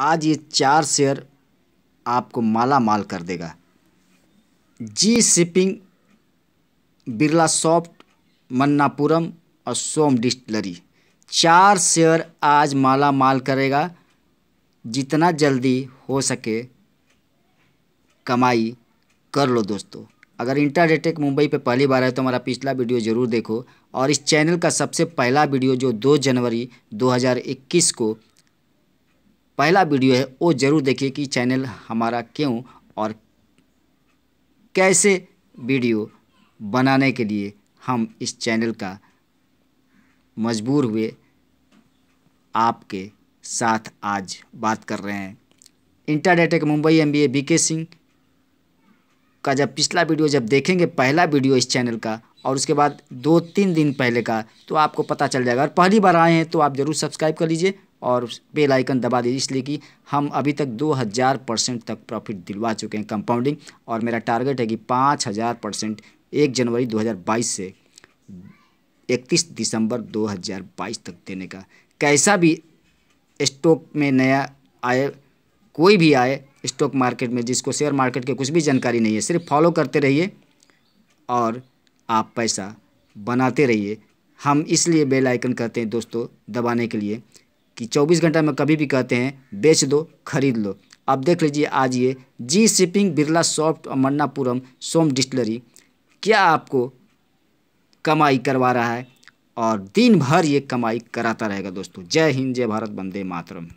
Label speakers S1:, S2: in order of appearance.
S1: आज ये चार शेयर आपको माला माल कर देगा G shipping Birla soft Manappuram और सोम डिस्टलरी चार शेयर आज माला माल करेगा जितना जल्दी हो सके कमाई कर लो दोस्तों अगर इंटरडेटेक मुंबई पे पहली बार है तो हमारा पिछला वीडियो ज़रूर देखो और इस चैनल का सबसे पहला वीडियो जो 2 जनवरी 2021 को पहला वीडियो है वो ज़रूर देखिए कि चैनल हमारा क्यों और कैसे वीडियो बनाने के लिए हम इस चैनल का मजबूर हुए आपके साथ आज बात कर रहे हैं इंटरनेट एक मुंबई एम बी ए के सिंह का जब पिछला वीडियो जब देखेंगे पहला वीडियो इस चैनल का और उसके बाद दो तीन दिन पहले का तो आपको पता चल जाएगा और पहली बार आए हैं तो आप ज़रूर सब्सक्राइब कर लीजिए और बेल आइकन दबा दीजिए इसलिए कि हम अभी तक 2000 परसेंट तक प्रॉफिट दिलवा चुके हैं कंपाउंडिंग और मेरा टारगेट है कि 5000 परसेंट एक जनवरी 2022 से 31 दिसंबर 2022 तक देने का कैसा भी स्टॉक में नया आए कोई भी आए स्टॉक मार्केट में जिसको शेयर मार्केट के कुछ भी जानकारी नहीं है सिर्फ फॉलो करते रहिए और आप पैसा बनाते रहिए हम इसलिए बेल आइकन हैं दोस्तों दबाने के लिए कि 24 घंटा में कभी भी कहते हैं बेच दो खरीद लो अब देख लीजिए आज ये जी शिपिंग बिरला सॉफ्ट और मन्नापुरम सोम डिस्टलरी क्या आपको कमाई करवा रहा है और दिन भर ये कमाई कराता रहेगा दोस्तों जय हिंद जय भारत वंदे मातरम